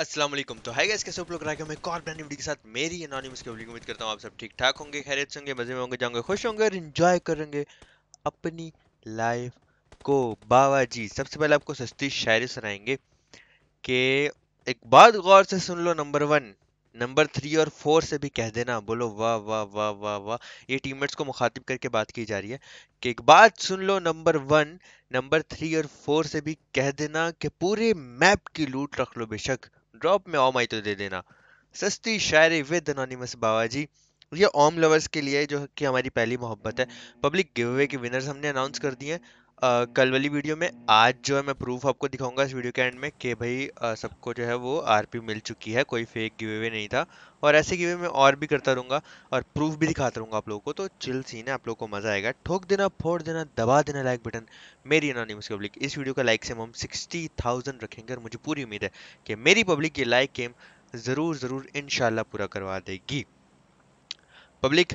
असलम तो है गैस कैसे लोग राय मैं एक ब्रांड वीडियो के साथ मेरी अनोनिमस की उम्मीद करता हूँ आप सब ठीक ठाक होंगे खैरियत होंगे मज़े में होंगे जाओगे खुश होंगे और इन्जॉय करेंगे अपनी लाइफ को बाबा जी सबसे पहले आपको सस्ती शायरी सुनाएंगे कि एक बात गौर से सुन लो नंबर वन नंबर थ्री और फोर से भी कह देना बोलो वाह वाह वाह वाह वाह ये टीममेट्स को मुखातिब करके बात की जा रही है कि एक बात सुन लो नंबर वन नंबर थ्री और फोर से भी कह देना कि पूरे मैप की लूट रख लो बेशक ड्रॉप में ओम आई तो दे देना सस्ती शायरी विद अनोनिमस बाबा जी ये ओम लवर्स के लिए जो कि हमारी पहली मोहब्बत है पब्लिक गिव अवे के विनर्स हमने अनाउंस कर दिए हैं कल वाली वीडियो में आज जो है मैं प्रूफ आपको दिखाऊंगा इस वीडियो के एंड में कि भाई सबको जो है वो आरपी मिल चुकी है कोई फेक गिवे वे नहीं था और ऐसे गिवे मैं और भी करता रहूंगा और प्रूफ भी दिखाता रहूंगा आप लोगों को तो चिल सीन है आप लोगों को मजा आएगा ठोक देना फोड़ देना दबा देना लाइक बटन मेरी अनोनिमस पब्लिक इस वीडियो का लाइक से हम सिक्सटी थाउजेंड रखेंगे और मुझे पूरी उम्मीद है कि मेरी पब्लिक ये लाइक गेम ज़रूर ज़रूर इन पूरा करवा देगी पब्लिक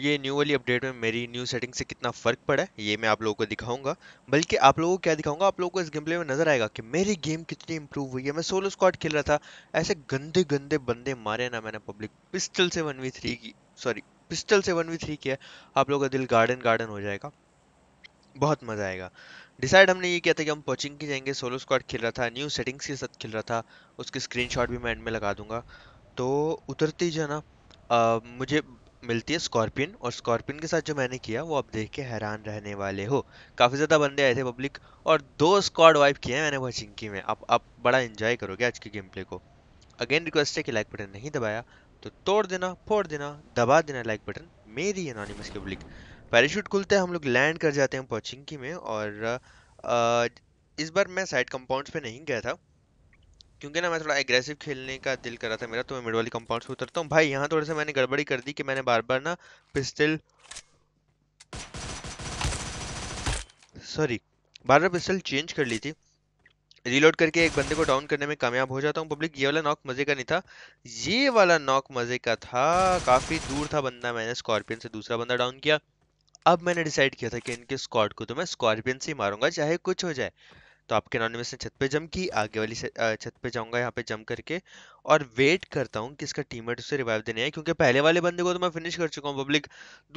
ये न्यू वाली अपडेट में मेरी न्यू सेटिंग से कितना फ़र्क पड़ा है ये मैं आप लोगों को दिखाऊंगा बल्कि आप लोगों को क्या दिखाऊंगा आप लोगों को इस गेम प्ले में नज़र आएगा कि मेरी गेम कितनी इंप्रूव हुई है मैं सोलो स्क्वाड खेल रहा था ऐसे गंदे गंदे बंदे मारे ना मैंने पब्लिक पिस्टल से वन वी थ्री की सॉरी पिस्टल से वन वी थ्री किया आप लोगों का दिल गार्डन गार्डन हो जाएगा बहुत मज़ा आएगा डिसाइड हमने ये किया था कि हम पोचिंग की जाएंगे सोलो स्क्वाड खेल रहा था न्यू सेटिंग्स के साथ खेल रहा था उसके स्क्रीन भी मैं एंड में लगा दूंगा तो उतरते ही जाना मुझे मिलती है स्कॉर्पियन और स्कॉर्पियन के साथ जो मैंने किया वो आप देख के हैरान रहने वाले हो काफ़ी ज़्यादा बंदे आए थे पब्लिक और दो स्क्वाड वाइप किए हैं मैंने वह चिंकी में आप आप बड़ा इन्जॉय करोगे आज के गेम प्ले को अगेन रिक्वेस्ट है कि लाइक बटन नहीं दबाया तो तोड़ देना फोड़ देना दबा देना लाइक बटन मेरी अनोनिमस के पब्लिक पैराशूट खुलते हैं हम लोग लैंड कर जाते हैं पॉचिंकी में और आ, इस बार मैं साइड कंपाउंड पे नहीं गया था क्योंकि ना मैं थोड़ा एग्रेसिव खेलने का दिल कर रहा था मेरा तो मैं मिड वाली कंपाउंड से उतरता हूँ भाई यहाँ थोड़ा सा मैंने गड़बड़ी कर दी कि मैंने बार बार ना पिस्टल सॉरी बार बार पिस्टल चेंज कर ली थी रीलोड करके एक बंदे को डाउन करने में कामयाब हो जाता हूँ पब्लिक ये वाला नॉक मज़े का नहीं था ये वाला नॉक मज़े का था काफ़ी दूर था बंदा मैंने स्कॉर्पियन से दूसरा बंदा डाउन किया अब मैंने डिसाइड किया था कि इनके स्क्वाड को तो मैं स्कॉर्पियन से ही मारूंगा चाहे कुछ हो जाए तो आपके अनोनिमस ने छत पे जम की आगे वाली छत पे जाऊंगा यहाँ पे जम करके और वेट करता हूँ कि इसका मेट उसे रिवाइव देने आए क्योंकि पहले वाले बंदे को तो मैं फिनिश कर चुका हूँ पब्लिक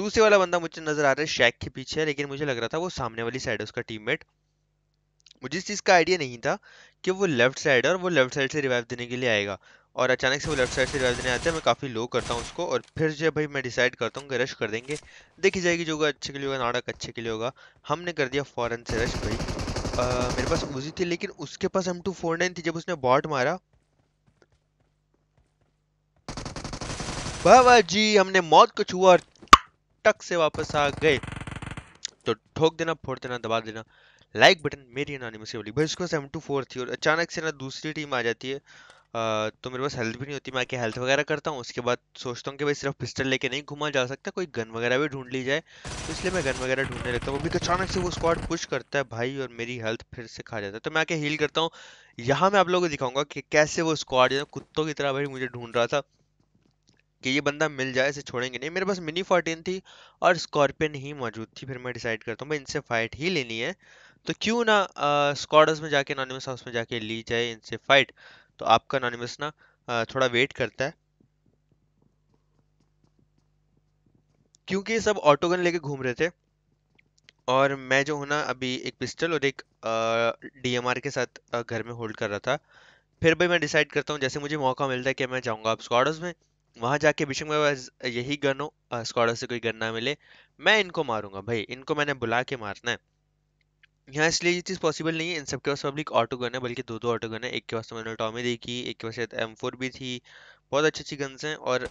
दूसरे वाला बंदा मुझे नजर आ रहा है शेक के पीछे है लेकिन मुझे लग रहा था वो सामने वाली साइड है उसका मेट मुझे इस चीज़ का आइडिया नहीं था कि वो लेफ्ट साइड है और वो लेफ्ट साइड से रिवाइव देने के लिए आएगा और अचानक से वो लेफ्ट साइड से रिवाइव देने आता है मैं काफ़ी लो करता हूँ उसको और फिर जब भाई मैं डिसाइड करता हूँ कि रश कर देंगे देखी जाएगी जो होगा अच्छे के लिए होगा नाटक अच्छे के लिए होगा हमने कर दिया फ़ौरन से रश भाई मेरे पास उजी थी लेकिन उसके पास एम टू फोर नाइन थी जब उसने बॉट मारा बाबा जी हमने मौत को छुआ और टक से वापस आ गए तो ठोक देना फोड़ देना दबा देना लाइक बटन मेरी अनोनिमस बोली भाई उसके पास एम टू फोर थी और अचानक से ना दूसरी टीम आ जाती है तो मेरे पास हेल्थ भी नहीं होती मैं आके हेल्थ वगैरह करता हूँ उसके बाद सोचता हूँ कि भाई सिर्फ पिस्टल लेके नहीं घुमा जा सकता कोई गन वगैरह भी ढूंढ ली जाए तो इसलिए मैं गन वगैरह ढूंढने लगता हूँ अभी अचानक से वो स्क्वाड पुश करता है भाई और मेरी हेल्थ फिर से खा जाता है तो मैं आके हील करता हूँ यहाँ मैं आप लोगों को दिखाऊंगा कि कैसे वो स्क्वाड कुत्तों की तरह भाई मुझे ढूंढ रहा था कि ये बंदा मिल जाए इसे छोड़ेंगे नहीं मेरे पास मिनी फोर्टीन थी और स्कॉर्पियन ही मौजूद थी फिर मैं डिसाइड करता हूँ भाई इनसे फाइट ही लेनी है तो क्यों ना स्कॉडस में जाके नॉनिमस हाउस में जाके ली जाए इनसे फाइट तो आपका अनोनिमस ना थोड़ा वेट करता है क्योंकि ये सब ऑटोगन लेके घूम रहे थे और मैं जो हूँ ना अभी एक पिस्टल और एक डीएमआर के साथ घर में होल्ड कर रहा था फिर भाई मैं डिसाइड करता हूँ जैसे मुझे मौका मिलता है कि मैं जाऊँगा आप स्कॉडर्स में वहाँ जाके अभिषेक मेरे पास यही गन हो स्कॉडर्स से कोई गन ना मिले मैं इनको मारूंगा भाई इनको मैंने बुला के मारना है यहाँ इसलिए ये चीज़ पॉसिबल नहीं है इन सबके पास पब्लिक ऑटो गन है बल्कि दो दो ऑटो गन है एक के पास तो मैंने टॉमी देखी एक के पास शायद एम फोर भी थी बहुत अच्छी अच्छी गन्स हैं और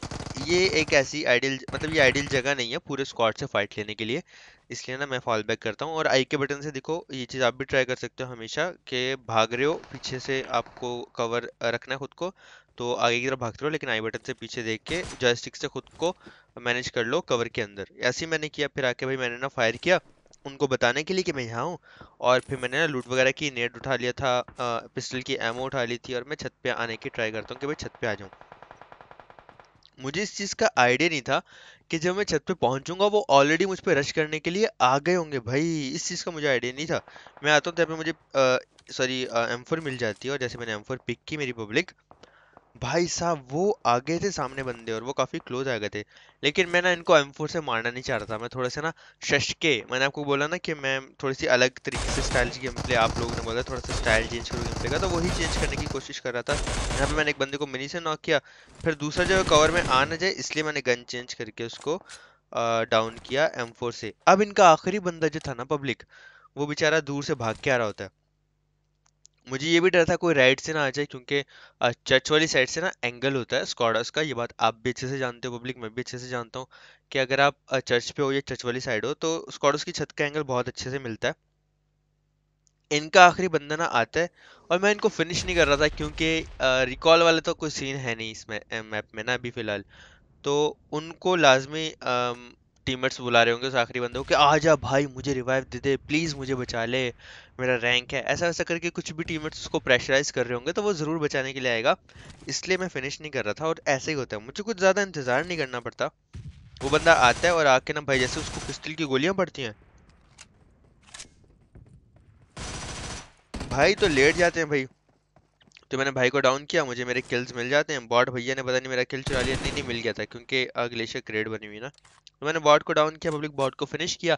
ये एक ऐसी आइडियल मतलब ये आइडियल जगह नहीं है पूरे स्क्वाड से फाइट लेने के लिए इसलिए ना मैं फॉल बैक करता हूँ और आई के बटन से देखो ये चीज़ आप भी ट्राई कर सकते हो हमेशा कि भाग रहे हो पीछे से आपको कवर रखना है खुद को तो आगे की तरफ भागते रहो लेकिन आई बटन से पीछे देख के जॉयस्टिक से खुद को मैनेज कर लो कवर के अंदर ऐसे ही मैंने किया फिर आके भाई मैंने ना फायर किया उनको बताने के लिए कि मैं यहाँ हूँ और फिर मैंने ना लूट वगैरह की नेट उठा लिया था पिस्टल की एमओ उठा ली थी और मैं छत पे आने की ट्राई करता हूँ कि भाई छत पे आ जाऊँ मुझे इस चीज़ का आइडिया नहीं था कि जब मैं छत पे पहुंचूंगा वो ऑलरेडी मुझ पर रश करने के लिए आ गए होंगे भाई इस चीज़ का मुझे आइडिया नहीं था मैं आता हूँ तब तो मुझे सॉरी एम मिल जाती है और जैसे मैंने एम पिक की मेरी पब्लिक भाई साहब वो आगे थे सामने बंदे और वो काफी क्लोज आ गए थे लेकिन मैं ना इनको एम फोर से मारना नहीं चाह रहा था मैं थोड़े से ना शशके मैंने आपको बोला ना कि मैं थोड़ी सी अलग तरीके से स्टाइल गेम प्ले आप लोगों ने बोला थोड़ा सा स्टाइल चेंज करो गेम प्ले का तो वही चेंज करने की कोशिश कर रहा था यहाँ पे मैंने एक बंदे को मिनी से नॉक किया फिर दूसरा जो कवर में आ ना जाए इसलिए मैंने गन चेंज करके उसको डाउन किया एम से अब इनका आखिरी बंदा जो था ना पब्लिक वो बेचारा दूर से भाग के आ रहा होता है मुझे ये भी डर था कोई राइट से ना आ जाए क्योंकि चर्च वाली साइड से ना एंगल होता है स्कॉडर्स का ये बात आप भी अच्छे से जानते हो पब्लिक मैं भी अच्छे से जानता हूँ कि अगर आप चर्च पे हो या चर्च वाली साइड हो तो स्कॉडर्स की छत का एंगल बहुत अच्छे से मिलता है इनका आखिरी बंदा ना आता है और मैं इनको फिनिश नहीं कर रहा था क्योंकि रिकॉल वाले तो कोई सीन है नहीं इसमें मैप में ना अभी फ़िलहाल तो उनको लाजमी टीममेट्स बुला रहे होंगे उस आखिरी बंदे को कि आ जा भाई मुझे रिवाइव दे दे प्लीज़ मुझे बचा ले मेरा रैंक है ऐसा वैसा करके कुछ भी टीममेट्स उसको प्रेशराइज कर रहे होंगे तो वो ज़रूर बचाने के लिए आएगा इसलिए मैं फिनिश नहीं कर रहा था और ऐसे ही होता है मुझे कुछ ज़्यादा इंतज़ार नहीं करना पड़ता वो बंदा आता है और आके ना भाई जैसे उसको पिस्टल की गोलियां पड़ती हैं भाई तो लेट जाते हैं भाई तो मैंने भाई को डाउन किया मुझे मेरे किल्स मिल जाते हैं बॉट भैया ने पता नहीं मेरा किल चुरा लिया नहीं नहीं मिल गया था क्योंकि ग्लेशियर क्रेड बनी हुई ना तो मैंने बॉट को डाउन किया पब्लिक बॉट को फिनिश किया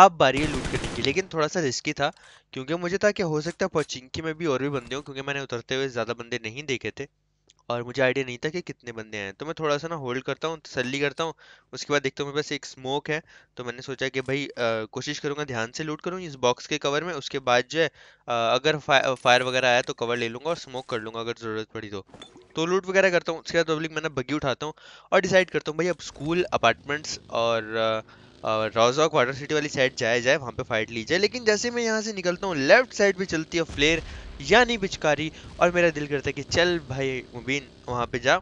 आप बारी है लूट करने की लेकिन थोड़ा सा रिस्की था क्योंकि मुझे था कि हो सकता है पचिंकी में भी और भी बंदे हों क्योंकि मैंने उतरते हुए ज़्यादा बंदे नहीं देखे थे और मुझे आइडिया नहीं था कि कितने बंदे हैं तो मैं थोड़ा सा ना होल्ड करता हूँ तसली करता हूँ उसके बाद देखता हूँ मेरे पास एक स्मोक है तो मैंने सोचा कि भाई आ, कोशिश करूँगा ध्यान से लूट करूँ इस बॉक्स के कवर में उसके बाद जो है आ, अगर फा, फायर वगैरह आया तो कवर ले लूँगा और स्मोक कर लूँगा अगर ज़रूरत पड़ी तो तो लूट वगैरह करता हूँ उसके बाद पब्लिक मैंने बगी उठाता हूँ और डिसाइड करता हूँ भाई अब स्कूल अपार्टमेंट्स और आ, रौजा क्वार्टर सिटी वाली साइड जाया जाए वहाँ पे फाइट ली जाए लेकिन जैसे मैं यहाँ से निकलता हूँ लेफ्ट साइड पे चलती है फ्लेयर यानी पिचकारी और मेरा दिल करता है कि चल भाई मुबीन वहाँ पे जा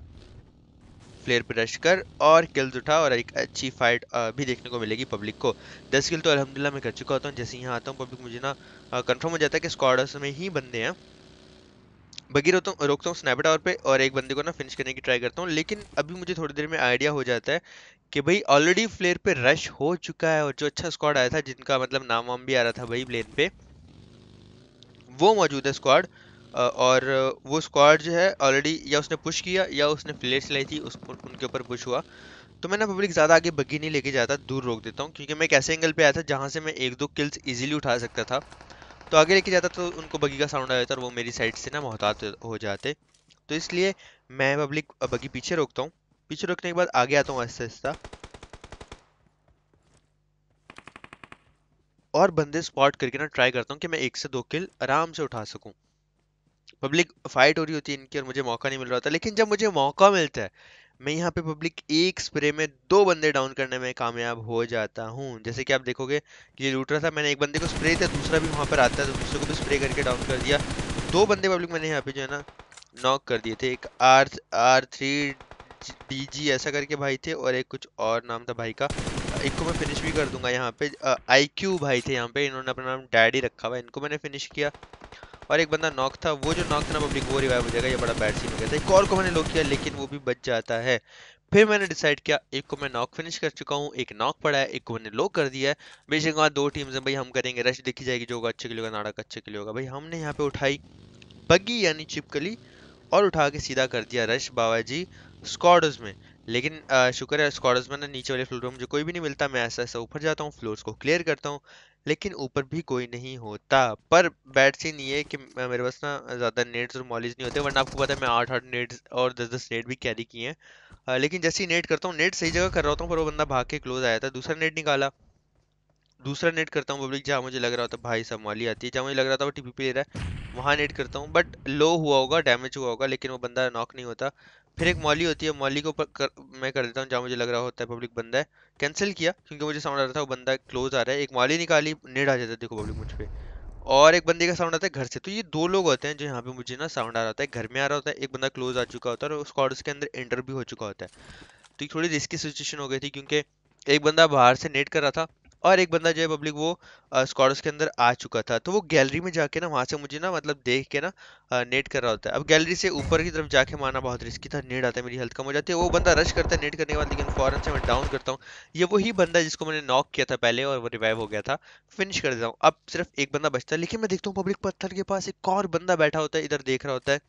फ्लेयर पर रश कर और किल्स उठा और एक अच्छी फाइट भी देखने को मिलेगी पब्लिक को दस किल तो अलहमदिल्ला मैं कर चुका होता हूँ जैसे यहाँ आता हूँ पब्लिक मुझे ना कन्फर्म हो जाता है कि स्कॉडर्स में ही बंदे हैं बगी रोता हूँ रोकता हूँ स्नैप टावर पे और एक बंदे को ना फिनिश करने की ट्राई करता हूँ लेकिन अभी मुझे थोड़ी देर में आइडिया हो जाता है कि भाई ऑलरेडी फ्लेयर पे रश हो चुका है और जो अच्छा स्क्वाड आया था जिनका मतलब नाम वाम भी आ रहा था भाई प्लेन पे वो मौजूद है स्क्वाड और वो स्क्वाड जो है ऑलरेडी या उसने पुश किया या उसने फ्लेयर चलाई थी उस उनके ऊपर पुश हुआ तो मैं ना पब्लिक ज़्यादा आगे बग्गी नहीं लेके जाता दूर रोक देता हूँ क्योंकि मैं एक ऐसे एंगल पे आया था जहाँ से मैं एक दो किल्स इजीली उठा सकता था तो आगे लेके जाता तो उनको बगी का साउंड आ जाता और वो मेरी साइड से ना मोहतात हो जाते तो इसलिए मैं पब्लिक बगी पीछे रोकता हूँ पीछे रोकने के बाद आगे आता हूँ आहिस्ता आहिस्ता और बंदे स्पॉट करके ना ट्राई करता हूँ कि मैं एक से दो किल आराम से उठा सकूँ पब्लिक फाइट हो रही होती है इनकी और मुझे मौका नहीं मिल रहा होता लेकिन जब मुझे मौका मिलता है मैं यहाँ पे पब्लिक एक स्प्रे में दो बंदे डाउन करने में कामयाब हो जाता हूँ जैसे कि आप देखोगे ये रहा था मैंने एक बंदे को स्प्रे दिया दूसरा भी वहाँ पर आता है तो दूसरे को भी स्प्रे करके डाउन कर दिया दो बंदे पब्लिक मैंने यहाँ पे जो है ना नॉक कर दिए थे एक R R three B G ऐसा करके भाई थे और एक कुछ और नाम था भाई का एक को मैं फिनिश भी कर दूंगा यहाँ पे आई क्यू भाई थे यहाँ पे इन्होंने अपना नाम डैडी रखा हुआ इनको मैंने फिनिश किया और एक बंदा नॉक था वो जो नॉक था ना पब्लिक वो रिवाइव हो जाएगा ये बड़ा बैड सीन हो गया था एक और को मैंने लॉक किया लेकिन वो भी बच जाता है फिर मैंने डिसाइड किया एक को मैं नॉक फिनिश कर चुका हूँ एक नॉक पड़ा है एक को मैंने लॉक कर दिया है बेशक वहाँ दो टीम्स हैं भाई हम करेंगे रश देखी जाएगी जो होगा अच्छे के लिए होगा नाड़क अच्छे के लिए होगा भाई हमने यहाँ पे उठाई बग्गी यानी चिपकली और उठा के सीधा कर दिया रश बाबा जी स्कॉडर्स में लेकिन शुक्र है स्कॉडर्स में ना नीचे वाले फ्लोर में मुझे कोई भी नहीं मिलता मैं ऐसा ऐसा ऊपर जाता हूँ फ्लोर्स को क्लियर करता हूँ लेकिन ऊपर भी कोई नहीं होता पर बैड सीन ये है कि मेरे पास ना ज़्यादा नेट्स और मॉलिज नहीं होते वरना आपको पता है मैं आठ आठ नेट्स और दस दस नेट भी कैरी किए हैं लेकिन जैसे ही नेट करता हूँ नेट सही जगह कर रहा होता हूँ पर वो बंदा भाग के क्लोज आया था दूसरा नेट निकाला दूसरा नेट करता हूँ पब्लिक जहाँ मुझे लग रहा था भाई सब मॉली आती है जहाँ मुझे लग रहा था वो पी ले रहा है वहाँ नेट करता हूँ बट लो हुआ होगा डैमेज हुआ होगा लेकिन वो बंदा नॉक नहीं होता फिर एक मॉली होती है मॉली को कर, मैं कर देता हूँ जहाँ मुझे लग रहा होता है पब्लिक बंदा है कैंसिल किया क्योंकि मुझे साउंड आ रहा था वो बंदा क्लोज आ रहा है एक मॉली निकाली नेड आ जाता है देखो पब्लिक मुझ पर और एक बंदे का साउंड आता है घर से तो ये दो लोग होते हैं जो यहाँ पे मुझे ना साउंड आ रहा होता है घर में आ रहा होता है एक बंदा क्लोज आ चुका होता है और स्कॉड उसके अंदर एंटर भी हो चुका होता है तो ये थोड़ी रिस्की सिचुएशन हो गई थी क्योंकि एक बंदा बाहर से नेट कर रहा था और एक बंदा जो है पब्लिक वो स्कॉडर्स के अंदर आ चुका था तो वो गैलरी में जाके ना वहाँ से मुझे ना मतलब देख के ना नेट कर रहा होता है अब गैलरी से ऊपर की तरफ जाके मारना बहुत रिस्की था नेट आता है मेरी हेल्थ कम हो जाती है वो बंदा रश करता है नेट करने के बाद लेकिन फ़ौरन से मैं डाउन करता हूँ ये वही बंदा जिसको मैंने नॉक किया था पहले और वो रिवाइव हो गया था फिनिश कर देता हूँ अब सिर्फ एक बंदा बचता है लेकिन मैं देखता हूँ पब्लिक पत्थर के पास एक और बंदा बैठा होता है इधर देख रहा होता है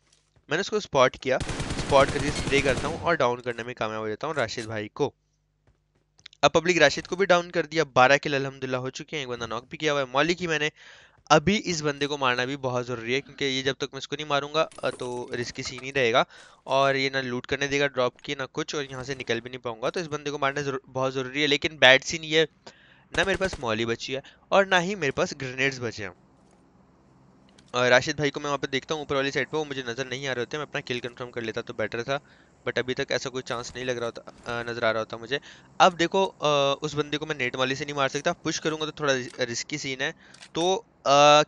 मैंने उसको स्पॉट किया स्पॉट करके स्प्रे करता हूँ और डाउन करने में कामयाब हो जाता हूँ राशिद भाई को अब पब्लिक राशिद को भी डाउन कर दिया बारह किल अलहमदिल्ला हो चुके हैं एक बंदा नॉक भी किया हुआ है मौलिक ही मैंने अभी इस बंदे को मारना भी बहुत ज़रूरी है क्योंकि ये जब तक मैं इसको नहीं मारूंगा तो रिस्की सीन ही रहेगा और ये ना लूट करने देगा ड्रॉप की ना कुछ और यहाँ से निकल भी नहीं पाऊंगा तो इस बंदे को मारना बहुत ज़रूरी है लेकिन बैड सीन ये ना मेरे पास मौली बची है और ना ही मेरे पास ग्रेनेड्स बचे हैं और राशिद भाई को मैं वहाँ पे देखता हूँ ऊपर वाली साइड पर वो मुझे नज़र नहीं आ रहे होते मैं अपना किल कन्फर्म कर लेता तो बेटर था बट अभी तक ऐसा कोई चांस नहीं लग रहा होता नज़र आ रहा होता मुझे अब देखो आ, उस बंदे को मैं नेट वाली से नहीं मार सकता पुश करूँगा तो थोड़ा रिस्की सीन है तो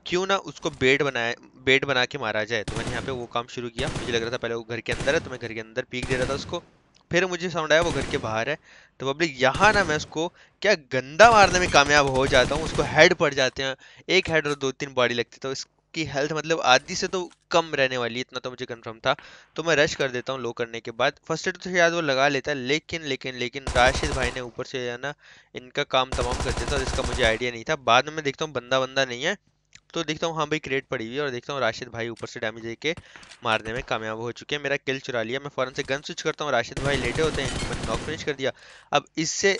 क्यों ना उसको बेड बनाए बेड बना के मारा जाए तो मैंने यहाँ पे वो काम शुरू किया मुझे लग रहा था पहले वो घर के अंदर है तो मैं घर के अंदर पीक दे रहा था उसको फिर मुझे साउंड आया वो घर के बाहर है तो पब्लिक यहाँ ना मैं उसको क्या गंदा मारने में कामयाब हो जाता हूँ उसको हेड पड़ जाते हैं एक हेड और दो तीन बॉडी लगती तो की हेल्थ मतलब आधी से तो कम रहने वाली है इतना तो मुझे कंफर्म था तो मैं रश कर देता हूँ लो करने के बाद फर्स्ट एड तो शायद वो लगा लेता है लेकिन लेकिन लेकिन राशिद भाई ने ऊपर से ना इनका काम तमाम कर देता और इसका मुझे आइडिया नहीं था बाद में देखता हूँ बंदा बंदा नहीं है तो देखता हूँ हाँ भाई क्रेट पड़ी हुई है और देखता हूँ राशिद भाई ऊपर से डैमेज देके मारने में कामयाब हो चुके हैं मेरा किल चुरा लिया मैं फ़ौरन से गन स्विच करता हूँ राशिद भाई लेटे होते हैं मैंने नॉक फिनिश कर दिया अब इससे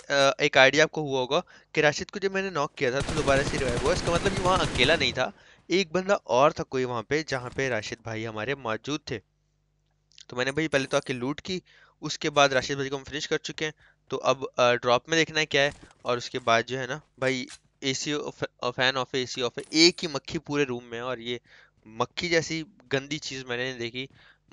एक आइडिया आपको हुआ होगा कि राशिद को जब मैंने नॉक किया था तो दोबारा से रिवाइव हुआ इसका मतलब कि वहाँ अकेला नहीं था एक बंदा और था कोई वहां पे जहाँ पे राशिद भाई हमारे मौजूद थे तो मैंने भाई पहले तो आके लूट की उसके बाद राशिद भाई को हम फिनिश कर चुके हैं तो अब ड्रॉप में देखना है क्या है और उसके बाद जो है ना भाई A C fan of A C off एक ही मक्खी पूरे रूम में और ये मक्खी जैसी गंदी चीज़ मैंने नहीं देखी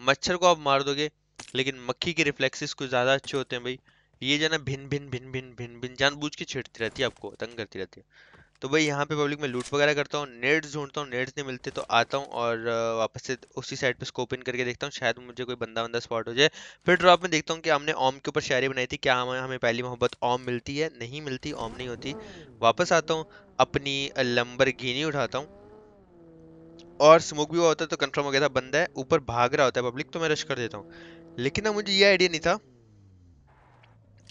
मच्छर को आप मार दोगे लेकिन मक्खी के रिफ्लेक्सेस कुछ ज़्यादा अच्छे होते हैं भाई ये जो ना भिन भिन भिन भिन भिन भिन जानबूझ के छेड़ती रहती है आपको तंग करती रहती है तो भाई यहाँ पे पब्लिक में लूट वगैरह करता हूँ नेट्स ढूंढता हूँ नेट्स नहीं मिलते तो आता हूँ और वापस से उसी साइड पे स्कोप इन करके देखता हूँ शायद मुझे कोई बंदा बंदा स्पॉट हो जाए फिर ड्रॉप में देखता हूँ कि हमने ओम के ऊपर शायरी बनाई थी क्या हमें हमें पहली मोहब्बत ओम मिलती है नहीं मिलती ओम नहीं होती वापस आता हूँ अपनी लंबर उठाता हूँ और स्मोक भी हुआ होता है तो कन्फर्म हो गया था बंदा है ऊपर भाग रहा होता है पब्लिक तो मैं रश कर देता हूँ लेकिन ना मुझे ये आइडिया नहीं था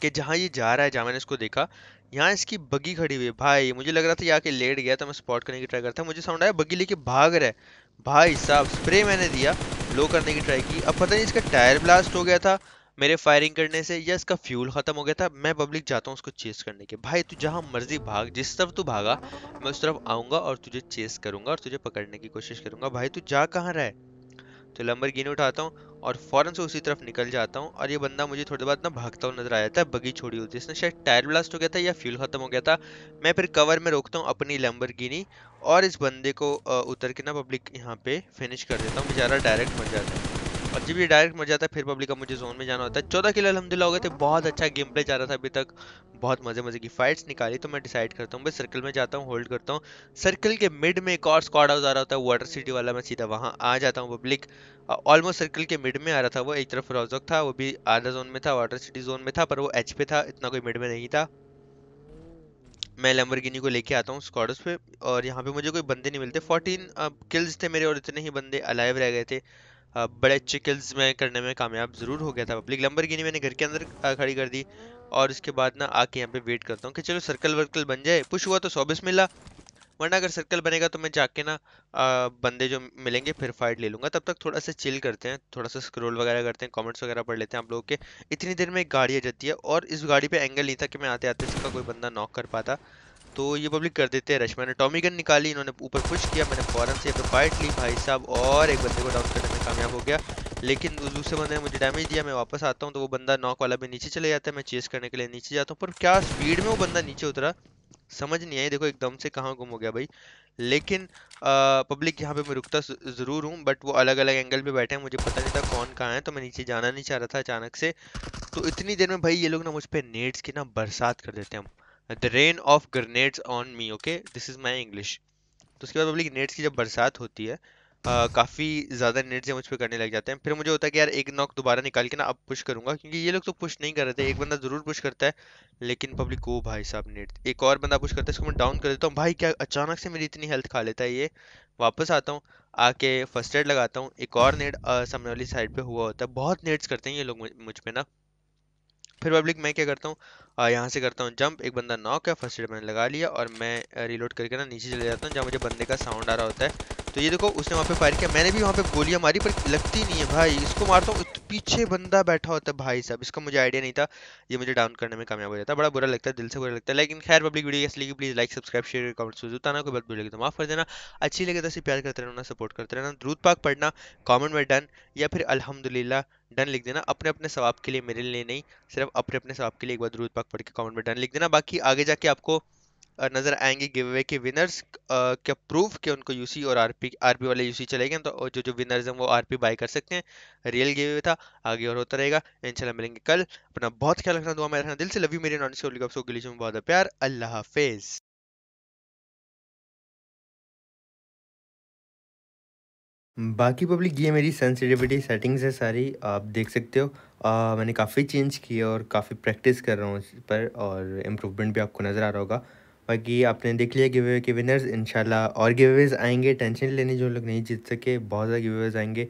कि जहाँ ये जा रहा है जहाँ मैंने उसको देखा यहाँ इसकी बगी खड़ी हुई है भाई मुझे लग रहा था यहाँ आके लेट गया तो मैं स्पॉट करने की ट्राई करता मुझे साउंड आया बगी लेके भाग रहा है भाई साहब स्प्रे मैंने दिया लो करने की ट्राई की अब पता नहीं इसका टायर ब्लास्ट हो गया था मेरे फायरिंग करने से या इसका फ्यूल खत्म हो गया था मैं पब्लिक जाता हूँ उसको चेस करने के भाई तू जहाँ मर्जी भाग जिस तरफ तू भागा मैं उस तरफ आऊंगा और तुझे चेस करूंगा और तुझे पकड़ने की कोशिश करूंगा भाई तू जा कहाँ रहा है तो लंबर गिन उठाता हूँ और फ़ौरन से उसी तरफ निकल जाता हूँ और ये बंदा मुझे थोड़ी बाद ना भागता हुआ नजर आ जाता है बगी छोड़ी होती है इसने शायद टायर ब्लास्ट हो गया था या फ्यूल ख़त्म हो गया था मैं फिर कवर में रोकता हूँ अपनी लंबर और इस बंदे को उतर के ना पब्लिक यहाँ पे फिनिश कर देता हूँ बेचारा डायरेक्ट मर जाता है और जब ये डायरेक्ट मर जाता है फिर पब्लिक का मुझे जोन में जाना होता है चौदह किलो अलहमदिल्ला हो गए थे बहुत अच्छा गेम प्ले जा रहा था अभी तक बहुत मज़े मज़े की फाइट्स निकाली तो मैं डिसाइड करता हूँ भाई सर्कल में जाता हूँ होल्ड करता हूँ सर्कल के मिड में एक और स्कॉड आउट आ रहा होता है वाटर सिटी वाला मैं सीधा वहाँ आ जाता हूँ पब्लिक ऑलमोस्ट सर्कल के मिड में आ रहा था वो एक तरफ रोजक था वो भी आधा जोन में था वाटर सिटी जोन में था पर वो एच पे था इतना कोई मिड में नहीं था मैं गिनी को लेके आता हूँ स्कॉडस पे और यहाँ पे मुझे कोई बंदे नहीं मिलते 14 किल्स थे मेरे और इतने ही बंदे अलाइव रह गए थे बड़े चिकल्स में करने में कामयाब ज़रूर हो गया था पब्लिक लंबर मैंने घर के अंदर खड़ी कर दी और उसके बाद ना आके यहाँ पे वेट करता हूँ कि चलो सर्कल वर्कल बन जाए पुश हुआ तो सौबिस मिला वरना अगर सर्कल बनेगा तो मैं जाके ना बंदे जो मिलेंगे फिर फाइट ले लूँगा तब तक थोड़ा सा चिल करते हैं थोड़ा सा स्क्रोल वगैरह करते हैं कॉमेंट्स वगैरह पढ़ लेते हैं आप लोगों के इतनी देर में एक गाड़ी आ जाती है और इस गाड़ी पे एंगल नहीं था कि मैं आते आते इसका कोई बंदा नॉक कर पाता तो ये पब्लिक कर देते हैं रश मैंने टॉमी गन निकाली इन्होंने ऊपर पुश किया मैंने फॉरन से यहाँ पे फाइट ली भाई साहब और एक बंदे को डाउन करने में कामयाब हो गया लेकिन दूसरे बंदे ने मुझे डैमेज दिया मैं वापस आता हूँ तो वो बंदा नॉक वाला भी नीचे चले जाता है मैं चेस करने के लिए नीचे जाता हूँ पर क्या स्पीड में वो बंदा नीचे उतरा समझ नहीं आई देखो एकदम से कहाँ गुम हो गया भाई लेकिन आ, पब्लिक यहाँ पे मैं रुकता ज़रूर हूँ बट वो अलग अलग एंगल पे बैठे हैं मुझे पता नहीं था कौन कहाँ है तो मैं नीचे जाना नहीं चाह रहा था अचानक से तो इतनी देर में भाई ये लोग ना मुझ पर नेट्स की ना बरसात कर देते हैं the rain of grenades on me okay this is my English तो उसके बाद पब्लिक नेट्स की जब बरसात होती है काफ़ी ज़्यादा नेट्स मुझ पर करने लग जाते हैं फिर मुझे होता है कि यार एक नॉक दोबारा निकाल के ना अब पुश करूंगा क्योंकि ये लोग तो पुश नहीं कर रहे थे एक बंदा ज़रूर पुश करता है लेकिन पब्लिक को भाई साहब नेट एक और बंदा पुश करता है इसको मैं डाउन कर देता हूँ भाई क्या अचानक से मेरी इतनी हेल्थ खा लेता है ये वापस आता हूँ आके फर्स्ट एड लगाता हूँ एक और नेट सामने वाली साइड पर हुआ होता है बहुत नेट्स करते हैं ये लोग मुझ पर ना फिर पब्लिक मैं क्या करता हूँ हाँ, यहाँ से करता हूँ जंप एक बंदा नॉक है फर्स्ट एड मैंने लगा लिया और मैं रिलोड करके ना नीचे चले जाता हूँ जहाँ मुझे बंदे का साउंड आ रहा होता है तो ये देखो उसने वहाँ पे फायर किया मैंने भी वहाँ पे गोलियाँ मारी पर लगती नहीं है भाई इसको मारता हूँ पीछे बंदा बैठा होता है भाई साहब इसका मुझे आइडिया नहीं था ये मुझे डाउन करने में कामयाब हो जाता बड़ा बुरा लगता है दिल से बुरा लगता है लेकिन खैर पब्लिक वीडियो इसलिए लगी please like subscribe share comment जरूर बताना कोई बात बुरी लगी तो माफ़ कर देना अच्छी लगे तो प्यार करते रहना सपोर्ट करते रहना दूध पाक पढ़ना कॉमेंट में डन या फिर अलहमदिल्ला डन लिख देना अपने अपने स्वाब के लिए मेरे लिए नहीं सिर्फ अपने अपने स्वाब के लिए एक बार दूध पाक पढ़ के कमेंट में डन लिख देना बाकी आगे जाके आपको नजर आएंगे गिव अवे के विनर्स क्या प्रूफ कि उनको यूसी और आरपी आरपी वाले यूसी चले गए तो जो जो विनर्स हैं वो आरपी बाय कर सकते हैं रियल गिव अवे था आगे और होता रहेगा इंशाल्लाह मिलेंगे कल अपना बहुत ख्याल रखना दुआ में रखना दिल से लव यू मेरे नॉन से बहुत प्यार अल्लाह हाफिज बाकी पब्लिक ये मेरी सेंसिटिविटी सेटिंग्स है सारी आप देख सकते हो आ, मैंने काफ़ी चेंज किए और काफ़ी प्रैक्टिस कर रहा हूँ इस पर और इम्प्रूवमेंट भी आपको नज़र आ रहा होगा बाकी आपने देख लिया गिव अवे के विनर्स इनशाला और गिव अवेज आएंगे टेंशन लेने जो लोग नहीं जीत सके बहुत ज़्यादा गिव अवेज आएंगे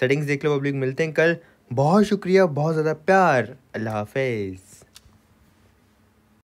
सेटिंग्स देख लो पब्लिक मिलते हैं कल बहुत शुक्रिया बहुत ज़्यादा प्यार अल्लाह हाफिज़